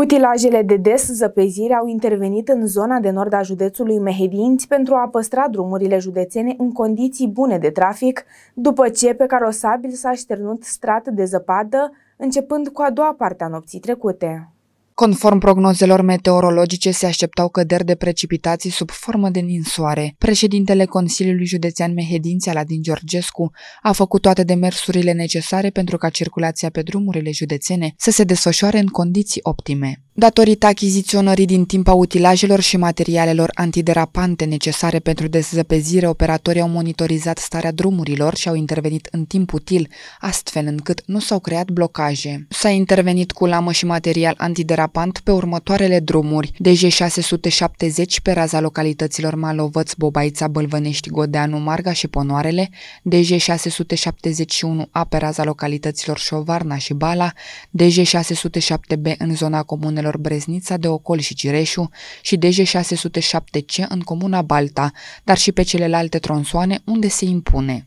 Utilajele de des zăpezire au intervenit în zona de nord a județului Mehedinți pentru a păstra drumurile județene în condiții bune de trafic, după ce pe carosabil s-a șternut strat de zăpadă, începând cu a doua parte a nopții trecute. Conform prognozelor meteorologice, se așteptau căderi de precipitații sub formă de ninsoare. Președintele Consiliului Județean Mehedinți, din Georgescu, a făcut toate demersurile necesare pentru ca circulația pe drumurile județene să se desfășoare în condiții optime. Datorită achiziționării din timp a utilajelor și materialelor antiderapante necesare pentru dezăpezire, operatorii au monitorizat starea drumurilor și au intervenit în timp util, astfel încât nu s-au creat blocaje. S-a intervenit cu lamă și material antiderapant pe următoarele drumuri, DG670 pe raza localităților Malovăț, Bobaița, Bălvănești, Godeanu, Marga și Ponoarele, DG671A pe raza localităților Șovarna și Bala, DG607B în zona comunelor comunelor Breznița de Ocol și Cireșu și DJ 607 c în comuna Balta, dar și pe celelalte tronsoane unde se impune.